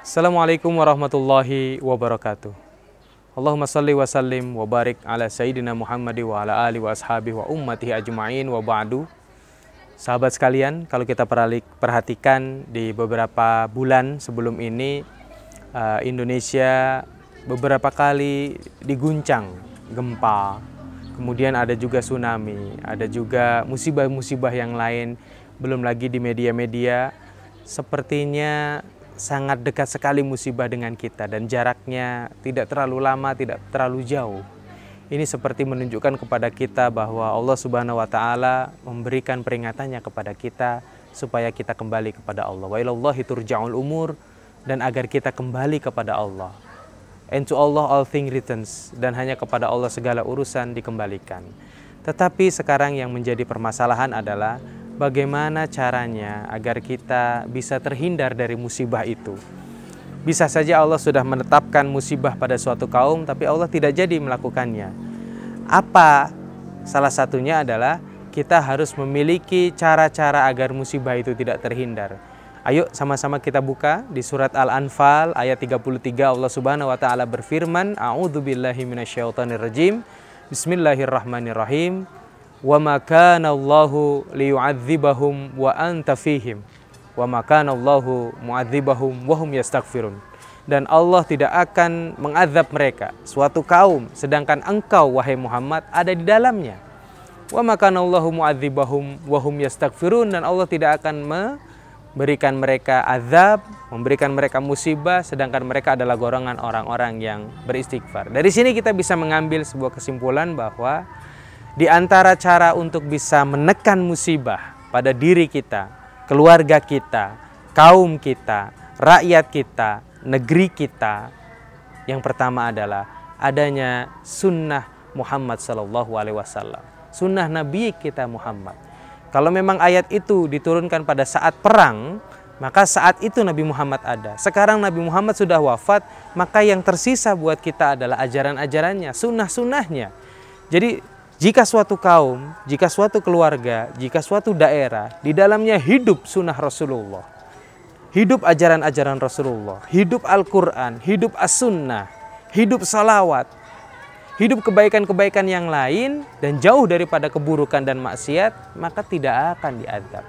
Assalamualaikum warahmatullahi wabarakatuh. Allahumma salli wa sallim wa barik ala sayyidina Muhammad wa ala ali wa ashabi wa ummatihi ajma'in wa ba'du. Sahabat sekalian, kalau kita perhatikan di beberapa bulan sebelum ini eh, Indonesia beberapa kali diguncang gempa, kemudian ada juga tsunami, ada juga musibah-musibah yang lain, belum lagi di media-media. Sepertinya sangat dekat sekali musibah dengan kita dan jaraknya tidak terlalu lama, tidak terlalu jauh. Ini seperti menunjukkan kepada kita bahwa Allah Subhanahu wa taala memberikan peringatannya kepada kita supaya kita kembali kepada Allah. Wa ilallahi turja'ul umur dan agar kita kembali kepada Allah. And to Allah all things returns dan hanya kepada Allah segala urusan dikembalikan. Tetapi sekarang yang menjadi permasalahan adalah bagaimana caranya agar kita bisa terhindar dari musibah itu. Bisa saja Allah sudah menetapkan musibah pada suatu kaum, tapi Allah tidak jadi melakukannya. Apa salah satunya adalah kita harus memiliki cara-cara agar musibah itu tidak terhindar. Ayo sama-sama kita buka di surat Al-Anfal ayat 33 Allah Subhanahu wa taala berfirman, "A'udzubillahi minasyaitonirrajim. Bismillahirrahmanirrahim. وَمَا كَانَ اللَّهُ لِيُعَذِّبَهُمْ وَأَنْتَ فِيهِمْ وَمَا كَانَ اللَّهُ مُعَذِّبَهُمْ وَهُمْ يَسْتَغْفِرُونَ. dan Allah tidak akan mengazab mereka suatu kaum sedangkan engkau wahai Muhammad ada di dalamnya wa makana Allahu mu'adzibahum wa hum yastaghfirun dan Allah tidak akan memberikan mereka azab memberikan mereka musibah sedangkan mereka adalah golongan orang-orang yang beristighfar dari sini kita bisa mengambil sebuah kesimpulan bahwa di antara cara untuk bisa menekan musibah pada diri kita, keluarga kita, kaum kita, rakyat kita, negeri kita, yang pertama adalah adanya sunnah Muhammad Sallallahu Alaihi Wasallam, sunnah Nabi kita Muhammad. Kalau memang ayat itu diturunkan pada saat perang, maka saat itu Nabi Muhammad ada. Sekarang Nabi Muhammad sudah wafat, maka yang tersisa buat kita adalah ajaran-ajarannya, sunnah-sunnahnya. Jadi jika suatu kaum, jika suatu keluarga, jika suatu daerah di dalamnya hidup sunnah Rasulullah, hidup ajaran-ajaran Rasulullah, hidup Al-Quran, hidup As-Sunnah, hidup salawat, hidup kebaikan-kebaikan yang lain, dan jauh daripada keburukan dan maksiat, maka tidak akan diadab.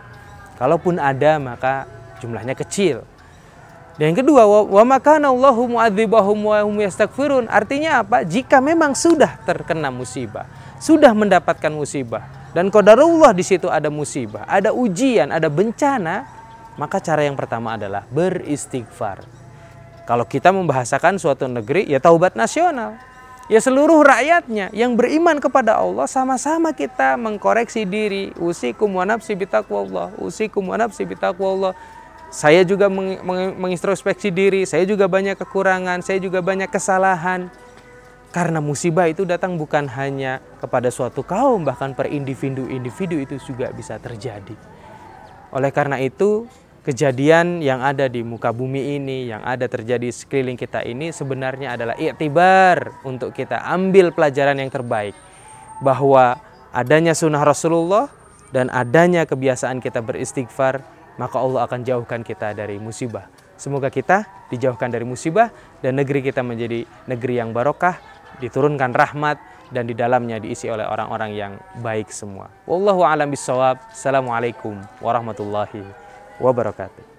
Kalaupun ada, maka jumlahnya kecil. Dan yang kedua, wa makana Allahu mu'adzibahum wa hum yastaghfirun. Artinya apa? Jika memang sudah terkena musibah, sudah mendapatkan musibah dan qadarullah di situ ada musibah, ada ujian, ada bencana, maka cara yang pertama adalah beristighfar. Kalau kita membahasakan suatu negeri, ya taubat nasional. Ya seluruh rakyatnya yang beriman kepada Allah sama-sama kita mengkoreksi diri. Usikum wa nafsi bitaqwallah, usikum wa nafsi bitaqwallah saya juga meng meng mengintrospeksi diri, saya juga banyak kekurangan, saya juga banyak kesalahan. Karena musibah itu datang bukan hanya kepada suatu kaum, bahkan per individu-individu itu juga bisa terjadi. Oleh karena itu, kejadian yang ada di muka bumi ini, yang ada terjadi sekeliling kita ini sebenarnya adalah iktibar untuk kita ambil pelajaran yang terbaik. Bahwa adanya sunnah Rasulullah dan adanya kebiasaan kita beristighfar maka Allah akan jauhkan kita dari musibah. Semoga kita dijauhkan dari musibah dan negeri kita menjadi negeri yang barokah, diturunkan rahmat dan di dalamnya diisi oleh orang-orang yang baik semua. Wallahu a'lam bishawab. Assalamualaikum warahmatullahi wabarakatuh.